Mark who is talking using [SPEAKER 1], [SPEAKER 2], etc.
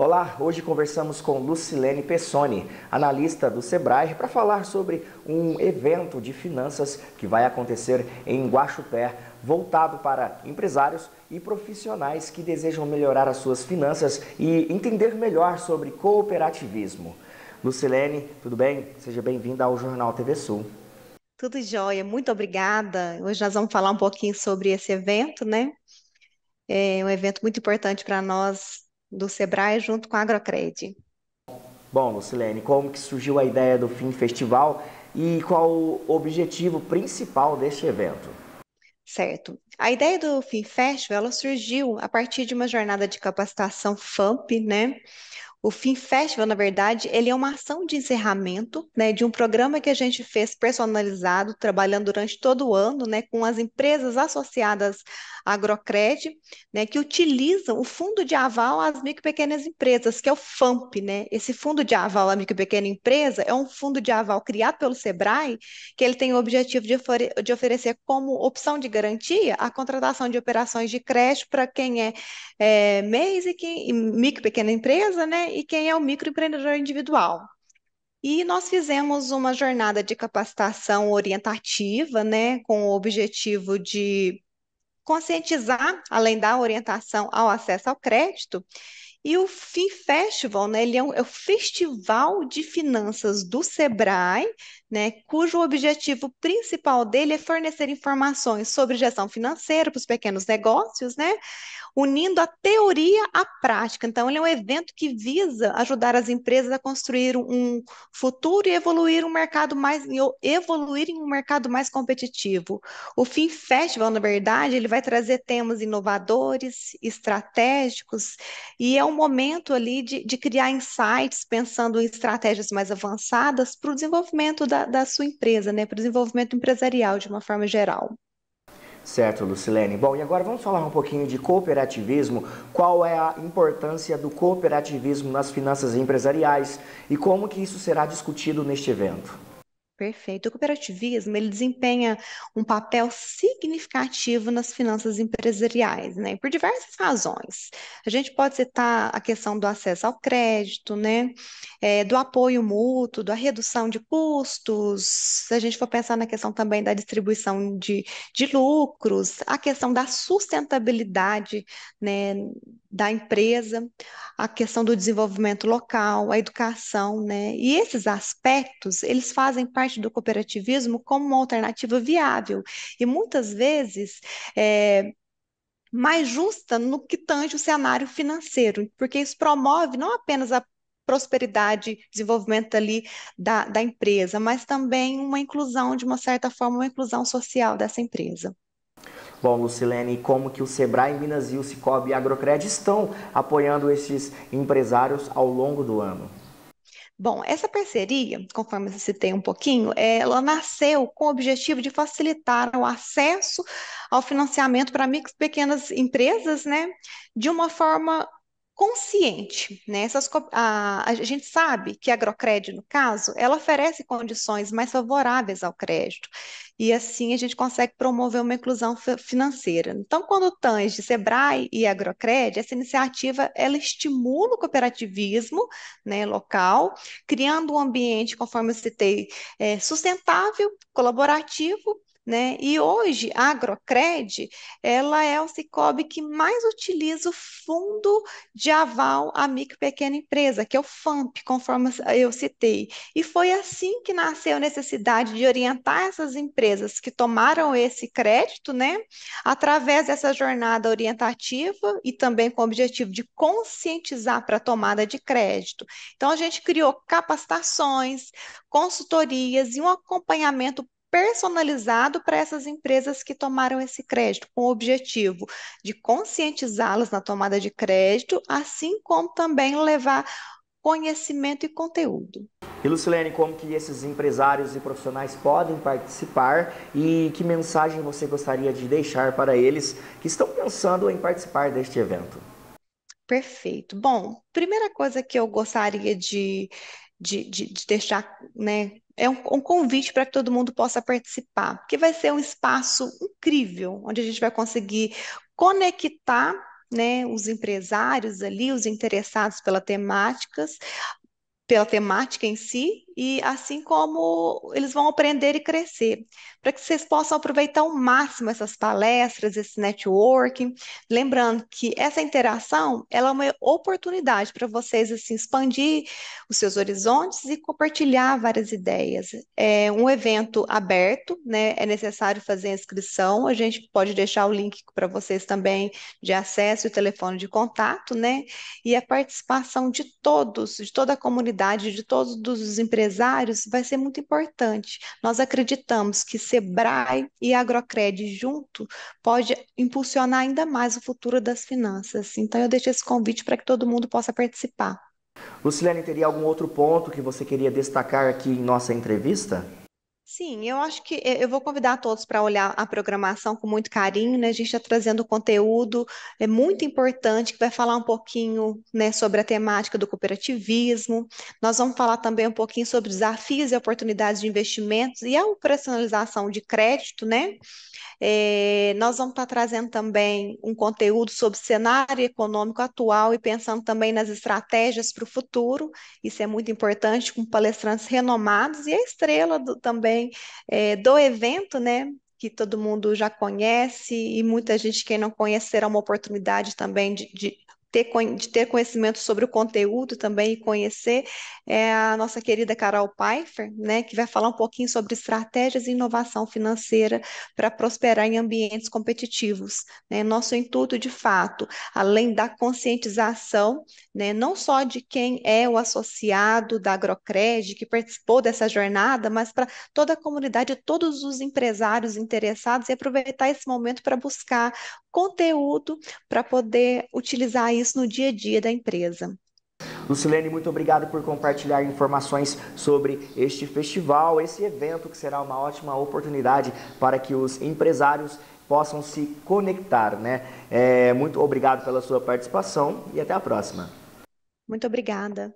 [SPEAKER 1] Olá, hoje conversamos com Lucilene Pessoni, analista do Sebrae, para falar sobre um evento de finanças que vai acontecer em Guaxupé, voltado para empresários e profissionais que desejam melhorar as suas finanças e entender melhor sobre cooperativismo. Lucilene, tudo bem? Seja bem-vinda ao Jornal TV Sul.
[SPEAKER 2] Tudo jóia, muito obrigada. Hoje nós vamos falar um pouquinho sobre esse evento, né? É um evento muito importante para nós do Sebrae junto com a Agrocred.
[SPEAKER 1] Bom, Lucilene, como que surgiu a ideia do Fim Festival e qual o objetivo principal deste evento?
[SPEAKER 2] Certo. A ideia do fim ela surgiu a partir de uma jornada de capacitação FAMP, né? O Film Festival, na verdade, ele é uma ação de encerramento, né, de um programa que a gente fez personalizado, trabalhando durante todo o ano, né, com as empresas associadas à Agrocred, né, que utilizam o fundo de aval às micro e pequenas empresas, que é o FAMP, né? Esse fundo de aval à micro e pequena empresa é um fundo de aval criado pelo Sebrae, que ele tem o objetivo de, ofere de oferecer como opção de garantia a contratação de operações de crédito para quem é, é MEIs e quem, e micro e pequena empresa, né? e quem é o microempreendedor individual. E nós fizemos uma jornada de capacitação orientativa, né, com o objetivo de conscientizar, além da orientação ao acesso ao crédito, e o Fin Festival, né, ele é, um, é o festival de finanças do Sebrae, né, cujo objetivo principal dele é fornecer informações sobre gestão financeira para os pequenos negócios, né, unindo a teoria à prática. Então, ele é um evento que visa ajudar as empresas a construir um futuro e evoluir um mercado mais evoluir em um mercado mais competitivo. O fim Festival, na verdade, ele vai trazer temas inovadores, estratégicos e é um momento ali de, de criar insights pensando em estratégias mais avançadas para o desenvolvimento da, da sua empresa, né, para o desenvolvimento empresarial de uma forma geral.
[SPEAKER 1] Certo, Lucilene. Bom, e agora vamos falar um pouquinho de cooperativismo. Qual é a importância do cooperativismo nas finanças empresariais e como que isso será discutido neste evento?
[SPEAKER 2] Perfeito. O cooperativismo, ele desempenha um papel significativo nas finanças empresariais, né? Por diversas razões. A gente pode citar a questão do acesso ao crédito, né? É, do apoio mútuo, da redução de custos. Se a gente for pensar na questão também da distribuição de, de lucros, a questão da sustentabilidade, né? da empresa, a questão do desenvolvimento local, a educação, né? E esses aspectos, eles fazem parte do cooperativismo como uma alternativa viável e muitas vezes é, mais justa no que tange o cenário financeiro, porque isso promove não apenas a prosperidade, desenvolvimento ali da, da empresa, mas também uma inclusão, de uma certa forma, uma inclusão social dessa
[SPEAKER 1] empresa. Bom, Lucilene, e como que o Sebrae Minas e o Cicobi Agrocred estão apoiando esses empresários ao longo do ano?
[SPEAKER 2] Bom, essa parceria, conforme eu citei um pouquinho, é, ela nasceu com o objetivo de facilitar o acesso ao financiamento para micro e pequenas empresas, né? De uma forma consciente. Né? Essas, a, a, gente sabe que a Agrocred, no caso, ela oferece condições mais favoráveis ao crédito. E assim a gente consegue promover uma inclusão financeira. Então, quando o de Sebrae e Agrocred, essa iniciativa ela estimula o cooperativismo né, local, criando um ambiente, conforme eu citei, é, sustentável, colaborativo né? E hoje, a Agrocred, ela é o Cicobi que mais utiliza o fundo de aval à micro e pequena empresa, que é o FAMP, conforme eu citei. E foi assim que nasceu a necessidade de orientar essas empresas que tomaram esse crédito, né? Através dessa jornada orientativa e também com o objetivo de conscientizar para a tomada de crédito. Então, a gente criou capacitações, consultorias e um acompanhamento personalizado para essas empresas que tomaram esse crédito, com o objetivo de conscientizá-las na tomada de crédito, assim como também levar conhecimento e conteúdo.
[SPEAKER 1] E Lucilene, como que esses empresários e profissionais podem participar e que mensagem você gostaria de deixar para eles que estão pensando em participar deste evento?
[SPEAKER 2] Perfeito. Bom, primeira coisa que eu gostaria de, de, de, de deixar, né? É um, um convite para que todo mundo possa participar, porque vai ser um espaço incrível, onde a gente vai conseguir conectar né, os empresários ali, os interessados pela temáticas, pela temática em si, e assim como eles vão aprender e crescer, para que vocês possam aproveitar ao máximo essas palestras, esse networking, lembrando que essa interação, ela é uma oportunidade para vocês assim expandir os seus horizontes e compartilhar várias ideias. É um evento aberto, né? É necessário fazer a inscrição, a gente pode deixar o link para vocês também de acesso e telefone de contato, né? E a participação de todos, de toda a comunidade, de todos os empresários empresários vai ser muito importante. Nós acreditamos que Sebrae e Agrocred junto pode impulsionar ainda mais o futuro das finanças. Então eu deixo esse
[SPEAKER 1] convite para que todo mundo possa participar. Lucilene, teria algum outro ponto que você queria destacar aqui em nossa entrevista?
[SPEAKER 2] Sim, eu acho que eh, eu vou convidar todos para olhar a programação com muito carinho, né? A gente está trazendo conteúdo é muito importante que vai falar um pouquinho, né, sobre a temática do cooperativismo. Nós vamos falar também um pouquinho sobre desafios e oportunidades de investimentos e a operacionalização de crédito, né? É, nós vamos estar tá trazendo também um conteúdo sobre cenário econômico atual e pensando também nas estratégias para o futuro. Isso é muito importante com palestrantes renomados e a estrela do, também também é, do evento, né? que todo mundo já conhece e muita gente que não conhece será uma oportunidade também de, de, ter, de ter conhecimento sobre o conteúdo também e conhecer é a nossa querida Carol Pfeiffer, né, que vai falar um pouquinho sobre estratégias e inovação financeira para prosperar em ambientes competitivos. Né? Nosso intuito, de fato, além da conscientização, né, não só de quem é o associado da Agrocred, que participou dessa jornada, mas para toda a comunidade, todos os empresários interessados e aproveitar esse momento para buscar conteúdo para poder utilizar isso no dia a dia da empresa.
[SPEAKER 1] Lucilene, muito obrigado por compartilhar informações sobre este festival, esse evento que será uma ótima oportunidade para que os empresários possam se conectar, né? É, muito obrigado pela sua participação e até a próxima.
[SPEAKER 2] Muito obrigada.